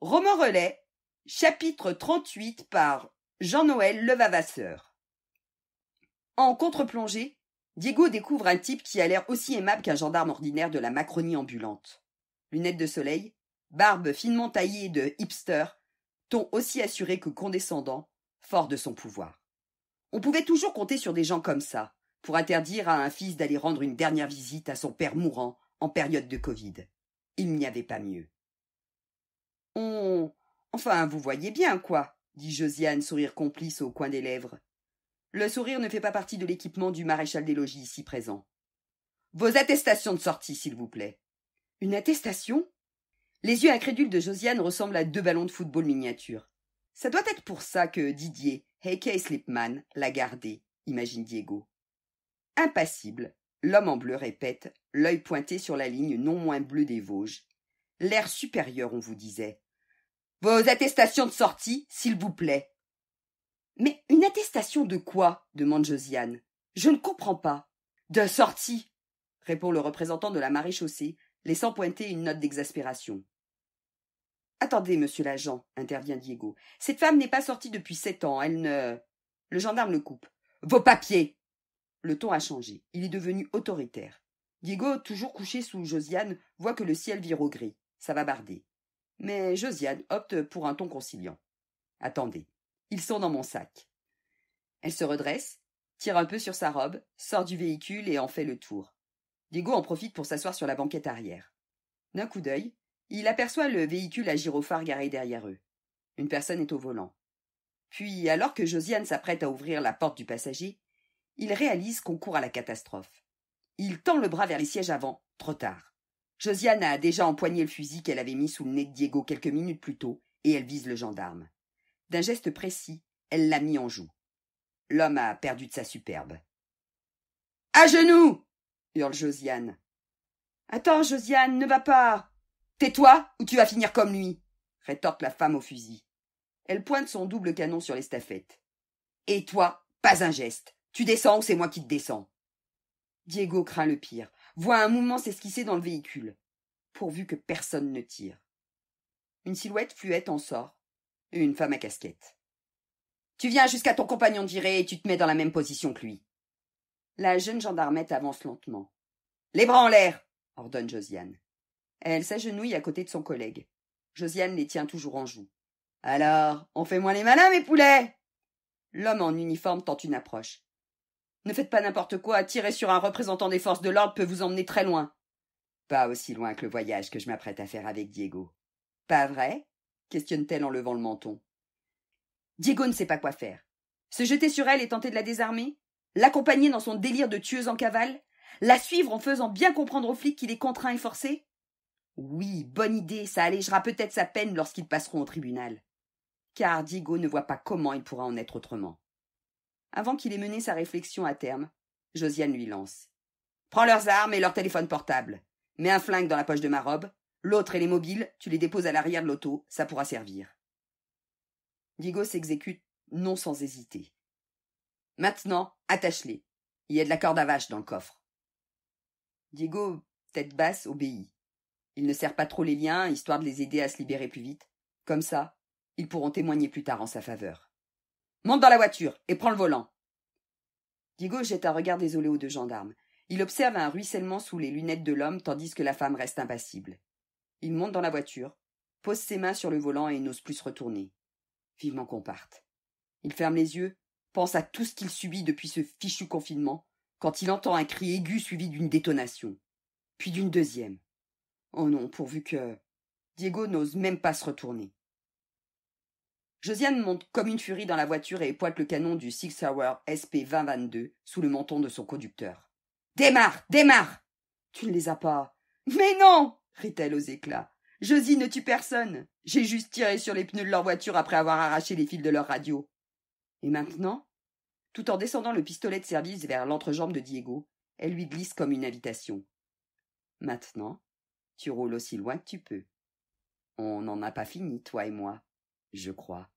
Relais, chapitre 38 par Jean-Noël Levavasseur. En contre-plongée, Diego découvre un type qui a l'air aussi aimable qu'un gendarme ordinaire de la Macronie ambulante. Lunettes de soleil, barbe finement taillée de hipster, ton aussi assuré que condescendant, fort de son pouvoir. On pouvait toujours compter sur des gens comme ça, pour interdire à un fils d'aller rendre une dernière visite à son père mourant en période de Covid. Il n'y avait pas mieux enfin vous voyez bien quoi dit josiane sourire complice au coin des lèvres le sourire ne fait pas partie de l'équipement du maréchal des logis ici présent vos attestations de sortie s'il vous plaît une attestation les yeux incrédules de Josiane ressemblent à deux ballons de football miniature. « Ça doit être pour ça que Didier, Heike Slipman, l'a gardé, imagine Diego. Impassible, l'homme en bleu répète, l'œil pointé sur la ligne non moins bleue des Vosges. L'air supérieur, on vous disait. Vos attestations de sortie, s'il vous plaît. Mais une attestation de quoi demande Josiane. Je ne comprends pas. De sortie, répond le représentant de la maréchaussée, laissant pointer une note d'exaspération. Attendez, monsieur l'agent, intervient Diego. Cette femme n'est pas sortie depuis sept ans. Elle ne. Le gendarme le coupe. Vos papiers Le ton a changé. Il est devenu autoritaire. Diego, toujours couché sous Josiane, voit que le ciel vire au gris. Ça va barder. Mais Josiane opte pour un ton conciliant. Attendez, ils sont dans mon sac. Elle se redresse, tire un peu sur sa robe, sort du véhicule et en fait le tour. Diego en profite pour s'asseoir sur la banquette arrière. D'un coup d'œil, il aperçoit le véhicule à gyrophare garé derrière eux. Une personne est au volant. Puis, alors que Josiane s'apprête à ouvrir la porte du passager, il réalise qu'on court à la catastrophe. Il tend le bras vers les sièges avant, trop tard. Josiane a déjà empoigné le fusil qu'elle avait mis sous le nez de Diego quelques minutes plus tôt, et elle vise le gendarme. D'un geste précis, elle l'a mis en joue. L'homme a perdu de sa superbe. À genoux hurle Josiane. Attends, Josiane, ne va pas Tais-toi ou tu vas finir comme lui rétorque la femme au fusil. Elle pointe son double canon sur l'estafette. Et toi, pas un geste. Tu descends ou c'est moi qui te descends. Diego craint le pire voit un mouvement s'esquisser dans le véhicule, pourvu que personne ne tire. Une silhouette fluette en sort, une femme à casquette. Tu viens jusqu'à ton compagnon d'irée et tu te mets dans la même position que lui. La jeune gendarmette avance lentement. Les bras en l'air ordonne Josiane. Elle s'agenouille à côté de son collègue. Josiane les tient toujours en joue. Alors, on fait moins les malins, mes poulets L'homme en uniforme tente une approche. Ne faites pas n'importe quoi, tirer sur un représentant des forces de l'ordre peut vous emmener très loin. Pas aussi loin que le voyage que je m'apprête à faire avec Diego. Pas vrai? questionne-t-elle en levant le menton. Diego ne sait pas quoi faire. Se jeter sur elle et tenter de la désarmer L'accompagner dans son délire de tueuse en cavale La suivre en faisant bien comprendre aux flics qu'il est contraint et forcé Oui, bonne idée, ça allégera peut-être sa peine lorsqu'ils passeront au tribunal. Car Diego ne voit pas comment il pourra en être autrement. Avant qu'il ait mené sa réflexion à terme, Josiane lui lance. Prends leurs armes et leur téléphone portable. Mets un flingue dans la poche de ma robe. L'autre et les mobiles, tu les déposes à l'arrière de l'auto, ça pourra servir. Diego s'exécute non sans hésiter. Maintenant, attache-les. Il y a de la corde à vache dans le coffre. Diego, tête basse, obéit. Il ne serre pas trop les liens, histoire de les aider à se libérer plus vite. Comme ça, ils pourront témoigner plus tard en sa faveur. Monte dans la voiture et prends le volant. Diego jette un regard désolé aux deux gendarmes. Il observe un ruissellement sous les lunettes de l'homme tandis que la femme reste impassible. Il monte dans la voiture, pose ses mains sur le volant et n'ose plus se retourner. Vivement qu'on parte. Il ferme les yeux, pense à tout ce qu'il subit depuis ce fichu confinement, quand il entend un cri aigu suivi d'une détonation, puis d'une deuxième. Oh non, pourvu que. Diego n'ose même pas se retourner. Josiane monte comme une furie dans la voiture et pointe le canon du Six Hour SP 2022 sous le menton de son conducteur. Démarre Démarre Tu ne les as pas. Mais non rit-elle aux éclats. Josie ne tue personne. J'ai juste tiré sur les pneus de leur voiture après avoir arraché les fils de leur radio. Et maintenant Tout en descendant le pistolet de service vers l'entrejambe de Diego, elle lui glisse comme une invitation. Maintenant, tu roules aussi loin que tu peux. On n'en a pas fini, toi et moi je crois,